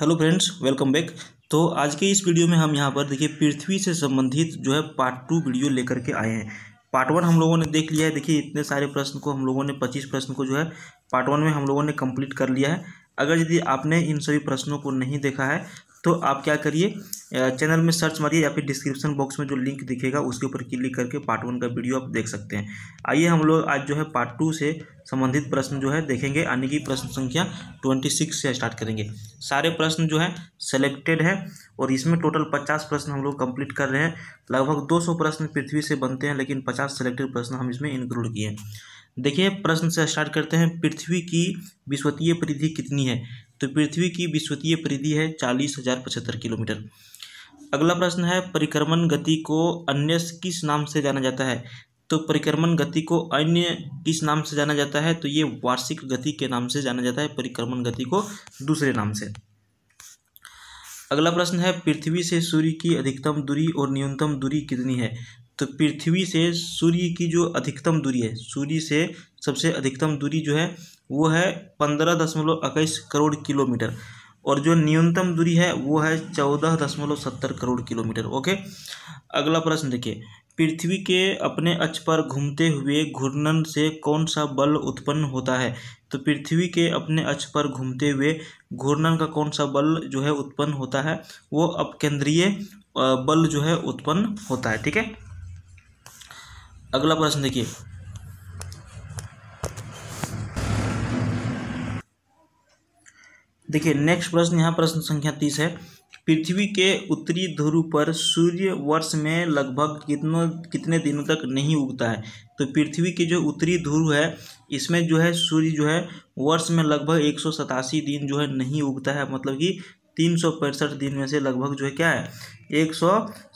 hello friends welcome back तो आज के इस वीडियो में हम यहाँ पर देखिए पृथ्वी से संबंधित जो है पार्ट टू वीडियो लेकर के आए हैं पार्ट वन हम लोगों ने देख लिया है देखिए इतने सारे प्रश्न को हम लोगों ने पच्चीस प्रश्न को जो है पार्ट वन में हम लोगों ने कंप्लीट कर लिया है अगर यदि आपने इन सभी प्रश्नों को नहीं देखा है तो आप क्या करिए चैनल में सर्च मारिए या फिर डिस्क्रिप्शन बॉक्स में जो लिंक दिखेगा उसके ऊपर क्लिक करके पार्ट वन का वीडियो आप देख सकते हैं आइए हम लोग आज जो है पार्ट टू से संबंधित प्रश्न जो है देखेंगे यानी कि प्रश्न संख्या ट्वेंटी सिक्स से स्टार्ट करेंगे सारे प्रश्न जो है सेलेक्टेड है और इसमें टोटल पचास प्रश्न हम लोग कंप्लीट कर रहे हैं लगभग दो सौ प्रश्न पृथ्वी से बनते हैं लेकिन पचास सेलेक्टेड प्रश्न हम इसमें इंक्लूड किए हैं देखिए प्रश्न से स्टार्ट करते हैं पृथ्वी की विश्वतीय परिधि कितनी है तो पृथ्वी की विश्वतीय परिधि है चालीस हजार पचहत्तर किलोमीटर अगला प्रश्न है परिक्रमण गति को अन्य किस नाम से जाना जाता है तो परिक्रमण गति को अन्य किस नाम से जाना जाता है तो ये वार्षिक गति के नाम से जाना जाता है परिक्रमण गति को दूसरे नाम से अगला प्रश्न है पृथ्वी से सूर्य की अधिकतम दूरी और न्यूनतम दूरी कितनी है तो पृथ्वी से सूर्य की जो अधिकतम दूरी है सूर्य से सबसे अधिकतम दूरी जो है वो है पंद्रह दशमलव इक्कीस करोड़ किलोमीटर और जो न्यूनतम दूरी है वो है चौदह दशमलव सत्तर करोड़ किलोमीटर ओके अगला प्रश्न देखिए पृथ्वी के अपने अक्ष पर घूमते हुए घूर्णन से कौन सा बल उत्पन्न होता है तो पृथ्वी के अपने अक्ष पर घूमते हुए घूर्णन का कौन सा बल जो है उत्पन्न होता है वो अपकेंद्रीय बल जो है उत्पन्न होता है ठीक है अगला प्रश्न देखिए देखिए नेक्स्ट प्रश्न यहाँ प्रश्न संख्या तीस है पृथ्वी के उत्तरी ध्रुव पर सूर्य वर्ष में लगभग कितनों कितने दिनों तक नहीं उगता है तो पृथ्वी की जो उत्तरी ध्रुव है इसमें जो है सूर्य जो है वर्ष में लगभग एक दिन जो है नहीं उगता है मतलब कि तीन सौ पैंसठ दिन में से लगभग जो है क्या है एक सौ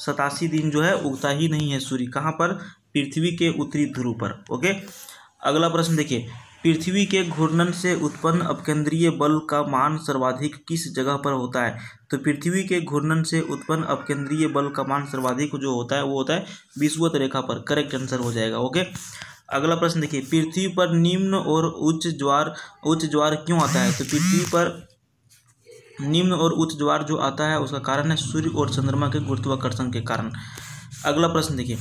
सतासी दिन जो है उगता ही नहीं है सूर्य कहाँ पर पृथ्वी के उत्तरी ध्रुव पर ओके अगला प्रश्न देखिए पृथ्वी के घूर्णन से उत्पन्न अपकेंद्रीय बल का मान सर्वाधिक किस जगह पर होता है तो पृथ्वी के घूर्णन से उत्पन्न अपकेंद्रीय बल का मान सर्वाधिक जो होता है वो होता है विश्वत रेखा पर करेक्ट आंसर हो जाएगा ओके अगला प्रश्न देखिए पृथ्वी पर निम्न और उच्च ज्वार उच्च ज्वार क्यों आता है तो पृथ्वी पर निम्न और उच्च ज्वार जो आता है उसका कारण है सूर्य और चंद्रमा के गुरुत्वाकर्षण के कारण अगला प्रश्न देखिए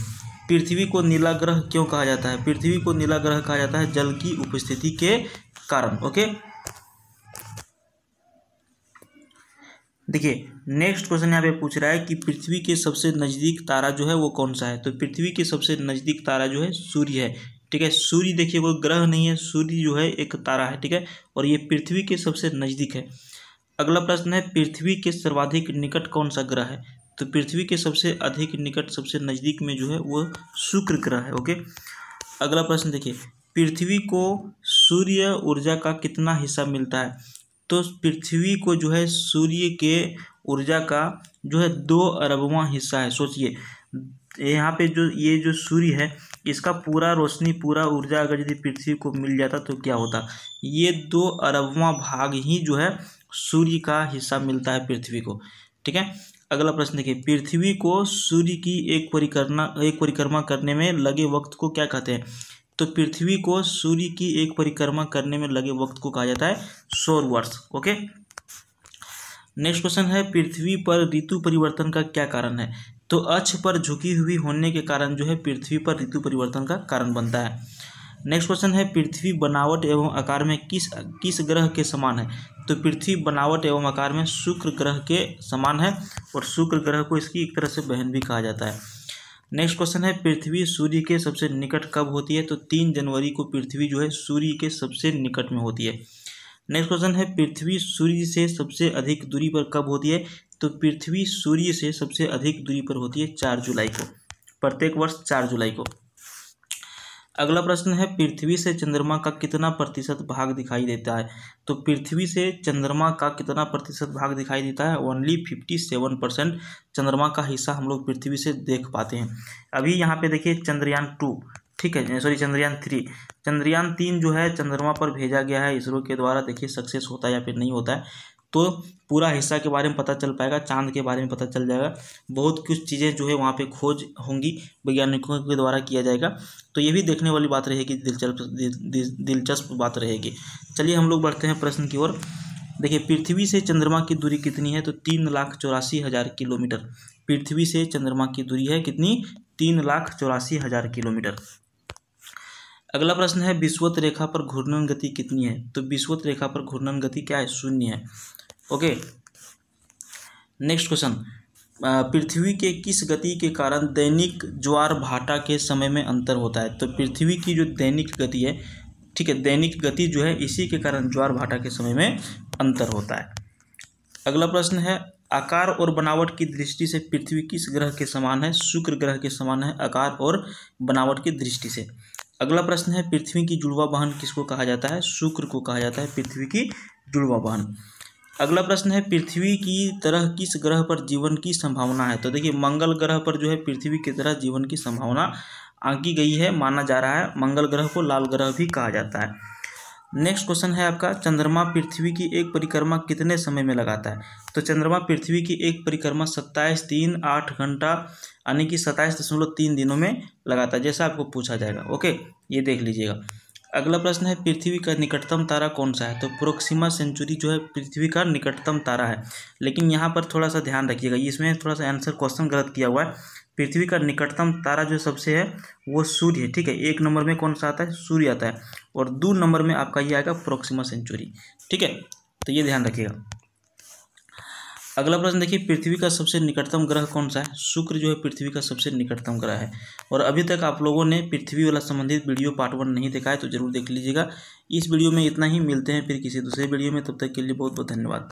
पृथ्वी को नीला ग्रह क्यों कहा जाता है पृथ्वी को नीला ग्रह कहा जाता है जल की उपस्थिति के कारण ओके देखिए नेक्स्ट क्वेश्चन यहाँ पे पूछ रहा है कि पृथ्वी के सबसे नज़दीक तारा जो है वो कौन सा है तो पृथ्वी के सबसे नज़दीक तारा जो है सूर्य है ठीक है सूर्य देखिए कोई ग्रह नहीं है सूर्य जो है एक तारा है ठीक है और ये पृथ्वी के सबसे नज़दीक है अगला प्रश्न है पृथ्वी के सर्वाधिक निकट कौन सा ग्रह है तो पृथ्वी के सबसे अधिक निकट सबसे नज़दीक में जो है वो शुक्र ग्रह है ओके अगला प्रश्न देखिए पृथ्वी को सूर्य ऊर्जा का कितना हिस्सा मिलता है तो पृथ्वी को जो है सूर्य के ऊर्जा का जो है दो अरबवा हिस्सा है सोचिए यहाँ पे जो ये जो सूर्य है इसका पूरा रोशनी पूरा ऊर्जा अगर यदि पृथ्वी को मिल जाता तो क्या होता ये दो अरबवा भाग ही जो है सूर्य का हिस्सा मिलता है पृथ्वी को ठीक है अगला प्रश्न देखिए पृथ्वी को सूर्य की एक परिक्रमा एक परिक्रमा करने में लगे वक्त को क्या कहते हैं तो पृथ्वी को सूर्य की एक परिक्रमा करने में लगे वक्त को कहा जाता है सौर वर्ष ओके नेक्स्ट क्वेश्चन है पृथ्वी पर ऋतु परिवर्तन का क्या कारण है तो अक्ष पर झुकी हुई होने के कारण जो है पृथ्वी पर ऋतु परिवर्तन का कारण बनता है नेक्स्ट क्वेश्चन है पृथ्वी बनावट एवं आकार में किस किस ग्रह के समान है तो पृथ्वी बनावट एवं आकार में शुक्र ग्रह के समान है और शुक्र ग्रह को इसकी एक तरह से बहन भी कहा जाता है नेक्स्ट क्वेश्चन है पृथ्वी सूर्य के सबसे निकट कब होती है तो तीन जनवरी को पृथ्वी जो है सूर्य के सबसे निकट में होती है नेक्स्ट क्वेश्चन है पृथ्वी सूर्य से सबसे अधिक दूरी पर कब होती है तो पृथ्वी सूर्य से सबसे अधिक दूरी पर होती है चार जुलाई को प्रत्येक वर्ष चार जुलाई को अगला प्रश्न है पृथ्वी से चंद्रमा का कितना प्रतिशत भाग दिखाई देता है तो पृथ्वी से चंद्रमा का कितना प्रतिशत भाग दिखाई देता है ओनली फिफ्टी सेवन परसेंट चंद्रमा का हिस्सा हम लोग पृथ्वी से देख पाते हैं अभी यहाँ पे देखिए चंद्रयान टू ठीक है सॉरी चंद्रयान थ्री चंद्रयान तीन जो है चंद्रमा पर भेजा गया है इसरो के द्वारा देखिए सक्सेस होता है या फिर नहीं होता है तो पूरा हिस्सा के बारे में पता चल पाएगा चांद के बारे में पता चल जाएगा बहुत कुछ चीज़ें जो है वहाँ पे खोज होंगी वैज्ञानिकों के द्वारा किया जाएगा तो ये भी देखने वाली बात रहेगी दिलचस्प दिलचस्प बात रहेगी चलिए हम लोग बढ़ते हैं प्रश्न की ओर देखिए पृथ्वी से चंद्रमा की दूरी कितनी है तो तीन लाख चौरासी हज़ार किलोमीटर पृथ्वी से चंद्रमा की दूरी है कितनी तीन लाख चौरासी हज़ार किलोमीटर अगला प्रश्न है विश्वत रेखा पर घूर्णन गति कितनी है तो विश्वत रेखा पर घूर्णन गति क्या है शून्य है ओके नेक्स्ट क्वेश्चन पृथ्वी के किस गति के कारण दैनिक ज्वार भाटा के समय में अंतर होता है तो पृथ्वी की जो दैनिक गति है ठीक है दैनिक गति जो है इसी के कारण ज्वार भाटा के समय में अंतर होता है अगला प्रश्न है आकार और बनावट की दृष्टि से पृथ्वी किस ग्रह के समान है शुक्र ग्रह के समान है आकार और बनावट की दृष्टि से अगला प्रश्न है पृथ्वी की जुड़वा वाहन किसको कहा जाता है शुक्र को कहा जाता है पृथ्वी की जुड़वा वाहन अगला प्रश्न है पृथ्वी की तरह किस ग्रह पर जीवन की संभावना है तो देखिए मंगल ग्रह पर जो है पृथ्वी की तरह जीवन की संभावना आंकी गई है माना जा रहा है मंगल ग्रह को लाल ग्रह भी कहा जाता है नेक्स्ट क्वेश्चन है आपका चंद्रमा पृथ्वी की एक परिक्रमा कितने समय में लगाता है तो चंद्रमा पृथ्वी की एक परिक्रमा सत्ताईस तीन आठ घंटा यानी कि सत्ताईस दशमलव तीन दिनों में लगाता है जैसा आपको पूछा जाएगा ओके ये देख लीजिएगा अगला प्रश्न है पृथ्वी का निकटतम तारा कौन सा है तो प्रोक्सिमा सेंचुरी जो है पृथ्वी का निकटतम तारा है लेकिन यहाँ पर थोड़ा सा ध्यान रखिएगा इसमें थोड़ा सा आंसर क्वेश्चन गलत किया हुआ है पृथ्वी का निकटतम तारा जो सबसे है वो सूर्य है ठीक है एक नंबर में कौन सा आता है सूर्य आता है और दो नंबर में आपका ये आएगा प्रोक्सीमा सेंचुरी ठीक है तो ये ध्यान रखिएगा अगला प्रश्न देखिए पृथ्वी का सबसे निकटतम ग्रह कौन सा है शुक्र जो है पृथ्वी का सबसे निकटतम ग्रह है और अभी तक आप लोगों ने पृथ्वी वाला संबंधित वीडियो पार्ट वन नहीं देखा है तो जरूर देख लीजिएगा इस वीडियो में इतना ही मिलते हैं फिर किसी दूसरे वीडियो में तब तक के लिए बहुत बहुत धन्यवाद